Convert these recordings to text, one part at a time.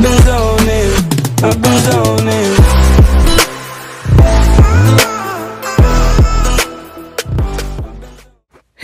हे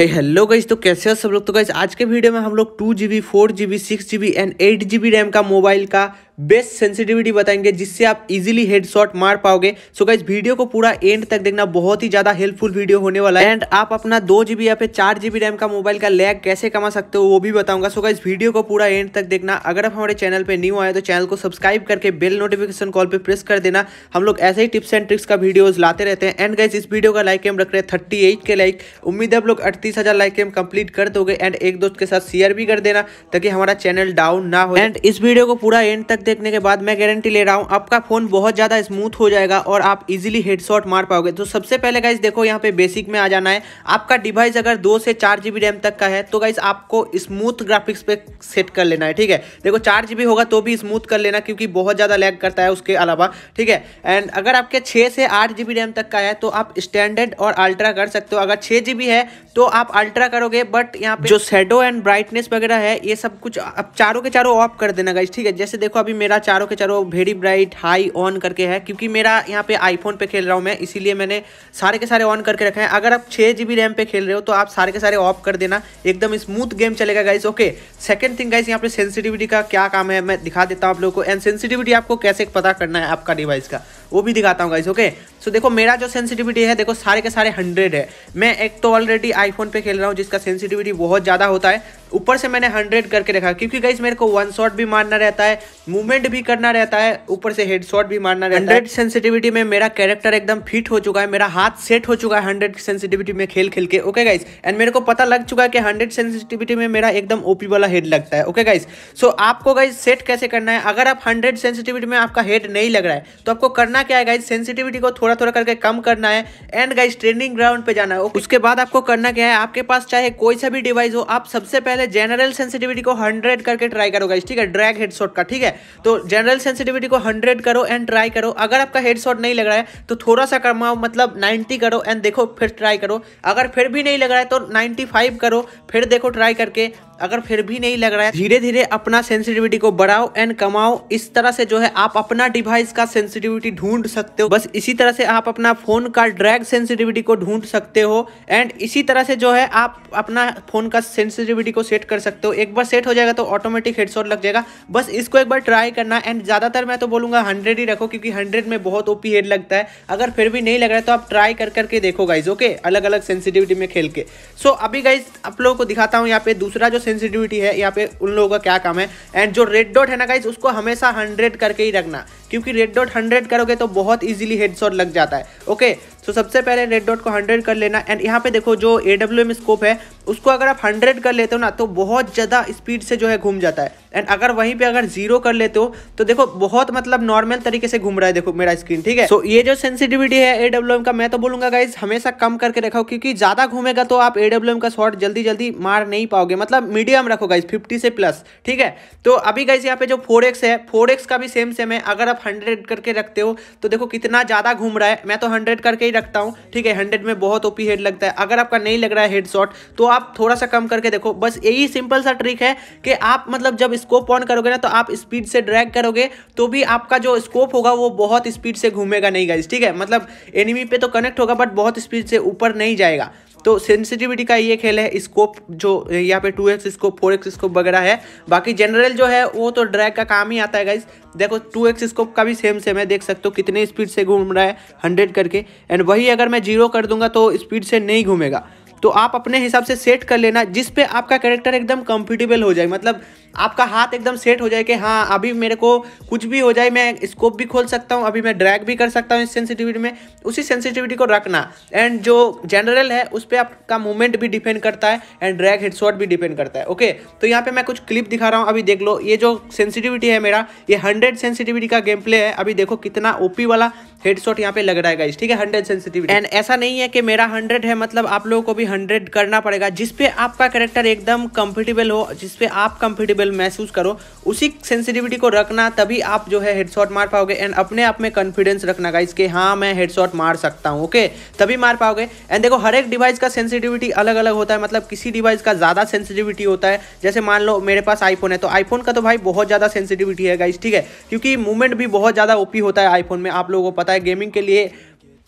hello guys तो कैसे हो सब लोग तो गाइज आज के वीडियो में हम लोग two G B four G B six G B and eight G B RAM का मोबाइल का बेस्ट सेंसिटिविटी बताएंगे जिससे आप इजीली हेडशॉट मार पाओगे सो गाइज वीडियो को पूरा एंड तक देखना बहुत ही ज्यादा हेल्पफुल वीडियो होने वाला है एंड आप अपना दो जीबी या फिर चार जीबी रैम का मोबाइल का लैग कैसे कमा सकते हो वो भी बताऊंगा सो गाइज वीडियो को पूरा एंड तक देखना अगर आप हमारे चैनल पर न्यू आए तो चैनल को सब्सक्राइब करके बेल नोटिफिकेशन कॉल पर प्रेस कर देना हम लोग ऐसे ही टिप्स एंड ट्रिक्स का वीडियो लाते रहते हैं एंड गाइज इस वीडियो का लाइक हम रख रहे हैं थर्टी के लाइक उम्मीद है आप लोग अड़तीस हजार लाइक एम कंप्लीट कर दोगे एंड एक दोस्त के साथ शेयर भी कर देना ताकि हमारा चैनल डाउन ना हो एंड इस वीडियो को पूरा एंड तक देखने के बाद मैं गारंटी ले रहा हूँ आपका फोन बहुत ज़्यादा स्मूथ हो जाएगा और आप इजिली हेडशॉट मार पाओगे तो सबसे पहले गाइज देखो यहाँ पे बेसिक में आ जाना है आपका डिवाइस अगर दो से चार जीबी रैम तक का है तो गाइज आपको स्मूथ ग्राफिक्स पे सेट कर लेना है ठीक है देखो चार जीबी होगा तो भी स्मूथ कर लेना क्योंकि बहुत ज़्यादा लैग करता है उसके अलावा ठीक है एंड अगर आपके छह से आठ जीबी रैम तक का है तो आप स्टैंडर्ड और अल्ट्रा कर सकते हो अगर छह जीबी है तो आप अल्ट्रा करोगे बट यहाँ पे जो शेडो एंड ब्राइटनेस वगैरह है ये सब कुछ आप चारों के चारों ऑफ कर देना गाइज ठीक है जैसे देखो अभी मेरा चारों के चारों वेरी ब्राइट हाई ऑन करके है क्योंकि मेरा यहाँ पे आईफोन पे खेल रहा हूँ मैं इसीलिए मैंने सारे के सारे ऑन करके रखे हैं अगर आप छः जी बी रैम पे खेल रहे हो तो आप सारे के सारे ऑफ कर देना एकदम स्मूथ गेम चलेगा guys okay second thing guys यहाँ पे सेंसिटिविटी का क्या काम है मैं दिखा देता हूँ आप लोगों को एंड सेंसिटिविटी आपको कैसे पता करना है आपका डिवाइस का वो भी दिखाता हूँ गाइस ओके सो देखो मेरा जो सेंसिटिविटी है देखो सारे के सारे हंड्रेड है मैं एक तो ऑलरेडी आईफोन पे खेल रहा हूँ जिसका सेंसिटिविटी बहुत ज़्यादा होता है ऊपर से मैंने हंड्रेड करके रखा क्योंकि गाइस मेरे को वन शॉट भी मारना रहता है मूवमेंट भी करना रहता है ऊपर से हेड शॉट भी मारना रहता है हंड्रेड सेंसिटिविटी में मेरा कैरेक्टर एकदम फिट हो चुका है मेरा हाथ सेट हो चुका है हंड्रेड सेंसिटिविटी में खेल खेल के ओके गाइस एंड मेरे को पता लग चुका है कि हंड्रेड सेंसिटिविटी में मेरा एकदम ओपी वाला हेड लगता है ओके गाइस सो आपको गाइस सेट कैसे करना है अगर आप हंड्रेड सेंसिटिविटी में आपका हेड नहीं लग रहा है तो आपको करना करना क्या है गाइज सेंसिटिविटी को थोड़ा थोड़ा करके कम करना है एंड गाइज ट्रेनिंग ग्राउंड पे जाना है उसके बाद आपको करना क्या है आपके पास चाहे कोई सा भी डिवाइस हो आप सबसे पहले जनरल सेंसिटिविटी को हंड्रेड करके ट्राई करो गाइज ठीक है ड्रैग हेड का ठीक है तो जनरल सेंसिटिविटी को हंड्रेड करो एंड ट्राई करो अगर आपका हेड नहीं लग रहा है तो थोड़ा सा कमाओ मतलब नाइन्टी करो एंड देखो फिर ट्राई करो अगर फिर भी नहीं लग रहा है तो नाइन्टी करो फिर देखो ट्राई करके अगर फिर भी नहीं लग रहा है धीरे धीरे अपना सेंसिटिविटी को बढ़ाओ एंड कमाओ इस तरह से जो है आप अपना डिवाइस का सेंसिटिविटी ढूंढ सकते हो बस इसी तरह से आप अपना फोन का ड्रैग सेंसिटिविटी को ढूंढ सकते हो एंड इसी तरह से जो है आप अपना फोन का सेंसिटिविटी को सेट कर सकते हो एक बार सेट हो जाएगा तो ऑटोमेटिक हेडसोट लग जाएगा बस इसको एक बार ट्राई करना एंड ज़्यादातर मैं तो बोलूंगा हंड्रेड ही रखो क्योंकि हंड्रेड में बहुत ओपी हेड लगता है अगर फिर भी नहीं लग रहा है तो आप ट्राई कर करके देखो गाइज ओके अलग अलग सेंसिटिविटी में खेल के सो अभी गाइज आप लोगों को दिखाता हूँ यहाँ पे दूसरा जो सेंसिटिविटी है यहाँ पे उन लोगों का क्या काम है एंड जो रेड डॉट है ना गाइज उसको हमेशा हंड्रेड करके ही रखना क्योंकि रेड डॉट हंड्रेड करोगे तो बहुत ईजिली हेडशॉट लग जाता है ओके सो सबसे पहले रेड डॉट को हंड्रेड कर लेना एंड यहाँ पे देखो जो ए डब्ल्यू एम स्कोप है उसको अगर आप हंड्रेड कर लेते हो ना तो बहुत ज़्यादा स्पीड से जो है घूम जाता है एंड अगर वहीं पे अगर जीरो कर लेते हो तो देखो बहुत मतलब नॉर्मल तरीके से घूम रहा है देखो मेरा स्क्रीन ठीक है सो so, ये जो सेंसिटिविटी है ए डब्ल्यू एम का मैं तो बोलूंगा गाइज हमेशा कम करके रखो क्योंकि ज़्यादा घूमेगा तो आप ए डब्ल्यू एम का शॉट जल्दी जल्दी मार नहीं पाओगे मतलब मीडियम रखो गाइज फिफ्टी से प्लस ठीक है तो अभी गाइज यहाँ पे जो फोर एक्स है फोर एक्स का भी सेम सेम है अगर आप हंड्रेड करके रखते हो तो देखो कितना ज़्यादा घूम रहा है मैं तो हंड्रेड करके ही रखता हूँ ठीक है हंड्रेड में बहुत ओपी हेड लगता है अगर आपका नहीं लग रहा है हेड शॉट तो आप थोड़ा सा कम करके देखो बस यही सिंपल सा ट्रिक है कि आप मतलब जब स्कोप ऑन करोगे ना तो आप स्पीड से ड्रैग करोगे तो भी आपका जो स्कोप होगा वो बहुत स्पीड से घूमेगा नहीं गाइज ठीक है मतलब एनिमी पे तो कनेक्ट होगा बट बहुत स्पीड से ऊपर नहीं जाएगा तो सेंसिटिविटी का ये खेल है स्कोप जो यहाँ पे two X scope four X scope वगैरह है बाकी जनरल जो है वो तो ड्रैग का काम ही आता है गाइज देखो टू एक्स स्कोप का भी सेम सेम है देख सकते हो कितने स्पीड से घूम रहा है हंड्रेड करके एंड वही अगर मैं जीरो कर दूंगा तो स्पीड से नहीं घूमेगा तो आप अपने हिसाब से सेट कर लेना जिस पे आपका करेक्टर एकदम कंफर्टेबल हो जाए मतलब आपका हाथ एकदम सेट हो जाए कि हाँ अभी मेरे को कुछ भी हो जाए मैं स्कोप भी खोल सकता हूँ अभी मैं ड्रैग भी कर सकता हूँ इस सेंसिटिविटी में उसी सेंसिटिविटी को रखना एंड जो जनरल है उस पर आपका मूवमेंट भी डिपेंड करता है एंड ड्रैग हेडशॉट भी डिपेंड करता है ओके तो यहाँ पर मैं कुछ क्लिप दिखा रहा हूँ अभी देख लो ये जो सेंसिटिविटी है मेरा ये हंड्रेड सेंसिटिविटी का गेम प्ले है अभी देखो कितना ओ वाला हेडसॉट यहाँ पे लग रहा है गाइस ठीक है हंड्रेड सेंसिटिविटी एंड ऐसा नहीं है कि मेरा हंड्रेड है मतलब आप लोगों को भी हंड्रेड करना पड़ेगा जिसपे आपका कैरेक्टर एकदम कंफर्टेबल हो जिसपे आप कंफर्टेबल कंफर्टेबल महसूस करो उसी सेंसिटिविटी को रखना तभी आप जो है हेडशॉट मार पाओगे एंड अपने आप में कॉन्फिडेंस रखना गाइस के हाँ मैं हेडशॉट मार सकता हूँ ओके तभी मार पाओगे एंड देखो हर एक डिवाइस का सेंसिटिविटी अलग अलग होता है मतलब किसी डिवाइस का ज़्यादा सेंसिटिविटी होता है जैसे मान लो मेरे पास आईफोन है तो आईफोन का तो भाई बहुत ज़्यादा सेंसिटिविटी है गाइस ठीक है क्योंकि मूवमेंट भी बहुत ज़्यादा ओपी होता है आईफोन में आप लोगों को पता है गेमिंग के लिए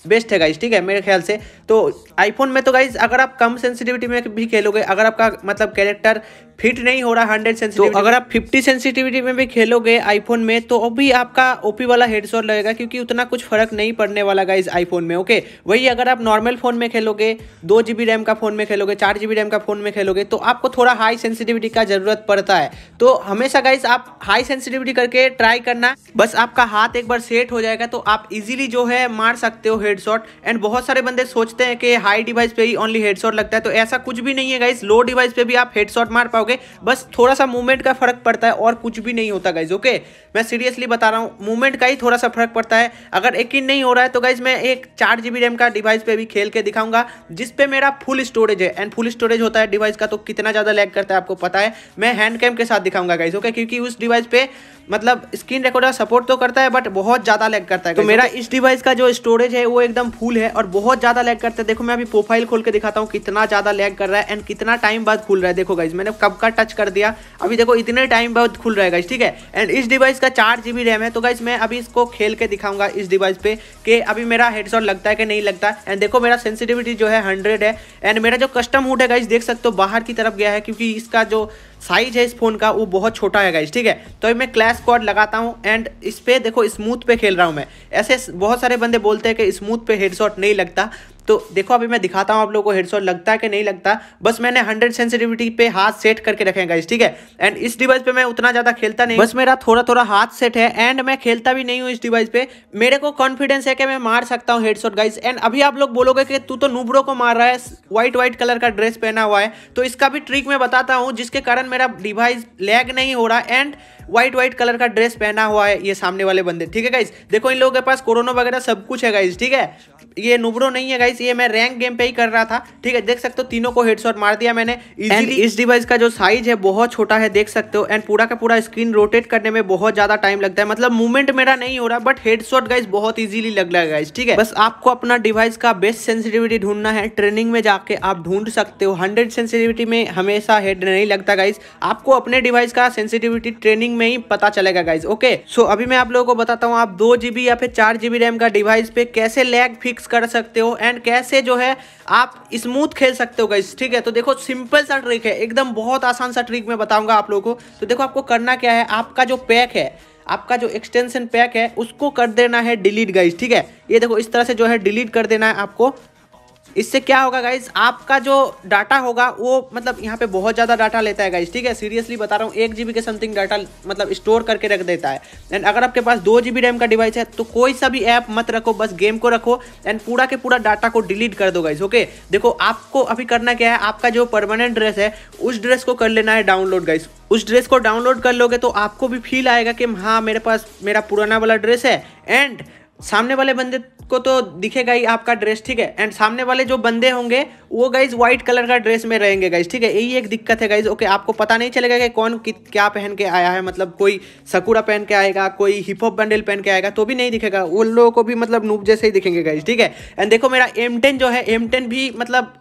बेस्ट है गाइज ठीक है मेरे ख्याल से तो आईफोन में तो गाइज अगर आप कम सेंसिटिविटी में भी खेलोगे अगर आपका मतलब कैरेक्टर फिट नहीं हो रहा हंड्रेड सेंसिटिविटी तो अगर आप फिफ्टी सेंसिटिविटी में भी खेलोगे आईफोन में तो अभी आपका ओपी वाला हेडसोर लगेगा क्योंकि उतना कुछ फर्क नहीं पड़ने वाला गाइज आईफोन में ओके वही अगर आप नॉर्मल फोन में खेलोगे दो जीबी रैम का फोन में खेलोगे चार जीबी रैम का फोन में खेलोगे तो आपको थोड़ा हाई सेंसिटिविटी का जरूरत पड़ता है तो हमेशा गाइज आप हाई सेंसिटिविटी करके ट्राई करना बस आपका हाथ एक बार सेट हो जाएगा तो आप इजीली जो है मार सकते हो हेडशॉट एंड बहुत सारे बंदे सोचते हैं कि हाई डिवाइस पे ही ओनली हेडशॉट लगता है तो ऐसा कुछ भी नहीं है गाइज लो डिवाइस पे भी आप हेडशॉट मार पाओगे जाओगे बस थोड़ा सा मूवमेंट का फर्क पड़ता है और कुछ भी नहीं होता गाइज ओके मैं सीरियसली बता रहा हूँ मूवमेंट का ही थोड़ा सा फर्क पड़ता है अगर ही नहीं हो रहा है तो गाइज मैं एक चार जी रैम का डिवाइस पे भी खेल के दिखाऊंगा जिसपे मेरा फुल स्टोरेज है एंड फुल स्टोरेज होता है डिवाइस का तो कितना ज़्यादा लैग करता है आपको पता है मैं हैंड कैम के साथ दिखाऊंगा गाइज ओके क्योंकि उस डिवाइस पे मतलब स्क्रीन रिकॉर्डर सपोर्ट तो करता है बट बहुत ज़्यादा लैग करता है तो मेरा इस डिवाइस का जो स्टोरेज है वो एकदम फुल है और बहुत ज़्यादा लैग करता है देखो मैं अभी प्रोफाइल खोल के दिखाता हूँ कितना ज़्यादा लैग कर रहा है एंड कितना टाइम बाद खुल रहा है देखो गाइज मैंने कब पक्का टच कर दिया अभी देखो इतने टाइम बाद खुल रहेगा ठीक है एंड इस डिवाइस का चार जी रैम है तो गाइज मैं अभी इसको खेल के दिखाऊंगा इस डिवाइस पे कि अभी मेरा हेडसॉट लगता है कि नहीं लगता एंड देखो मेरा सेंसिटिविटी जो है हंड्रेड है एंड मेरा जो कस्टम हुड है गाइज देख सकते हो बाहर की तरफ गया है क्योंकि इसका जो साइज है इस फ़ोन का वो बहुत छोटा है गाइज ठीक है तो अभी मैं क्लैश कॉड लगाता हूँ एंड इस पर देखो स्मूथ पे खेल रहा हूँ मैं ऐसे बहुत सारे बंदे बोलते हैं कि स्मूथ पे हेडसॉट नहीं लगता तो देखो अभी मैं दिखाता हूँ आप लोगों को हेडशॉट लगता है कि नहीं लगता बस मैंने हंड्रेड सेंसिटिविटी पे हाथ सेट करके रखे हैं ठीक है एंड इस डिवाइस पे मैं उतना ज़्यादा खेलता नहीं बस मेरा थोड़ा थोड़ा हाथ सेट है एंड मैं खेलता भी नहीं हूँ इस डिवाइस पे मेरे को कॉन्फिडेंस है कि मैं मार सकता हूँ हेडशॉट गाइस एंड अभी आप लोग बोलोगे कि तू तो नूबरों को मार रहा है व्हाइट व्हाइट कलर का ड्रेस पहना हुआ है तो इसका भी ट्रिक मैं बताता हूँ जिसके कारण मेरा डिवाइस लैग नहीं हो रहा एंड व्हाइट व्हाइट कलर का ड्रेस पहना हुआ है ये सामने वाले बंदे ठीक है गाइज देखो इन लोगों के पास कोरोना वगैरह सब कुछ है गाइज ठीक है ये नुब्रो नहीं है गाइज ये मैं रैंक गेम पे ही कर रहा था ठीक है देख सकते हो तीनों को हेड मार दिया मैंने इजीली इस डिवाइस का जो साइज है बहुत छोटा है देख सकते हो एंड पूरा का पूरा स्क्रीन रोटेट करने में बहुत ज्यादा टाइम लगता है मतलब मूवमेंट मेरा नहीं हो रहा बट हेड शॉट बहुत इजीली लग रहा है गाइज ठीक है बस आपको अपना डिवाइस का बेस्ट सेंसिटिविटी ढूंढना है ट्रेनिंग में जाके आप ढूंढ सकते हो हंड्रेड सेंसिटिविटी में हमेशा हेड नहीं लगता गाइज आपको अपने डिवाइस का सेंसिटिविटी ट्रेनिंग में ही पता चलेगा गाइज ओके सो अभी मैं आप लोगों को बताता हूँ आप दो जीबी या फिर चार जीबी रैम का डिवाइस पे कैसे लैग फिक्स कर सकते हो एंड कैसे जो है आप स्मूथ खेल सकते हो गाइज ठीक है तो देखो सिंपल सा ट्रिक है एकदम बहुत आसान सा ट्रिक मैं बताऊंगा आप लोगों को तो देखो आपको करना क्या है आपका जो पैक है आपका जो एक्सटेंशन पैक है उसको कर देना है डिलीट गाइज ठीक है ये देखो इस तरह से जो है डिलीट कर देना है आपको इससे क्या होगा गाइज आपका जो डाटा होगा वो मतलब यहाँ पे बहुत ज़्यादा डाटा लेता है गाइज ठीक है सीरियसली बता रहा हूँ एक जी के समथिंग डाटा मतलब स्टोर करके रख देता है एंड अगर आपके पास दो जी रैम का डिवाइस है तो कोई सा भी ऐप मत रखो बस गेम को रखो एंड पूरा के पूरा डाटा को डिलीट कर दो गाइज ओके देखो आपको अभी करना क्या है आपका जो परमानेंट ड्रेस है उस ड्रेस को कर लेना है डाउनलोड गाइज उस ड्रेस को डाउनलोड कर लोगे तो आपको भी फील आएगा कि हाँ मेरे पास मेरा पुराना वाला ड्रेस है एंड सामने वाले बंदे को तो दिखेगा ही आपका ड्रेस ठीक है एंड सामने वाले जो बंदे होंगे वो गाइज व्हाइट कलर का ड्रेस में रहेंगे गाइज ठीक है यही एक दिक्कत है गाइज ओके आपको पता नहीं चलेगा कि कौन क्या पहन के आया है मतलब कोई सकूरा पहन के आएगा कोई हिप हॉप बंडल पहन के आएगा तो भी नहीं दिखेगा उन लोगों को भी मतलब नूब जैसे ही दिखेंगे गाइज ठीक है एंड देखो मेरा एम जो है एम भी मतलब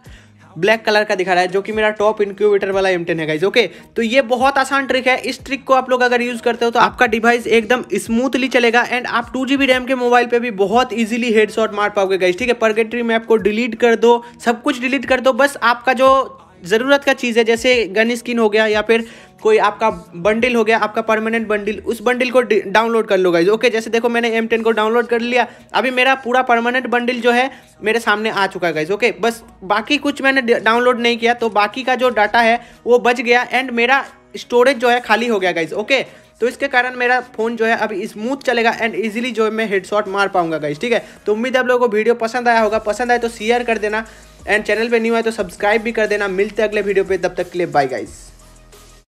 ब्लैक कलर का दिखा रहा है जो कि मेरा टॉप इनक्यूबेटर वाला एम है गाइज ओके तो ये बहुत आसान ट्रिक है इस ट्रिक को आप लोग अगर यूज करते हो तो आपका डिवाइस एकदम स्मूथली चलेगा एंड आप टू रैम के मोबाइल पे भी बहुत इजीली हेडशॉट मार पाओगे गाइज ठीक है परगेटरी मैप को डिलीट कर दो सब कुछ डिलीट कर दो बस आपका जो ज़रूरत का चीज़ है जैसे गन स्किन हो गया या फिर कोई आपका बंडल हो गया आपका परमानेंट बंडल उस बंडल को डाउनलोड कर लो गाइज ओके जैसे देखो मैंने एम टेन को डाउनलोड कर लिया अभी मेरा पूरा परमानेंट बंडल जो है मेरे सामने आ चुका गाइज ओके बस बाकी कुछ मैंने डाउनलोड नहीं किया तो बाकी का जो डाटा है वो बच गया एंड मेरा स्टोरेज जो है खाली हो गया गाइज ओके तो इसके कारण मेरा फोन जो है अभी स्मूथ चलेगा एंड इजीली जो है मैं हेडशॉट मार पाऊंगा गाइज ठीक है तो उम्मीद आप लोगों को वीडियो पसंद आया होगा पसंद आए तो शेयर कर देना एंड चैनल पे न्यू है तो सब्सक्राइब भी कर देना मिलते अगले वीडियो पे तब तक के लिए बाय गाइज़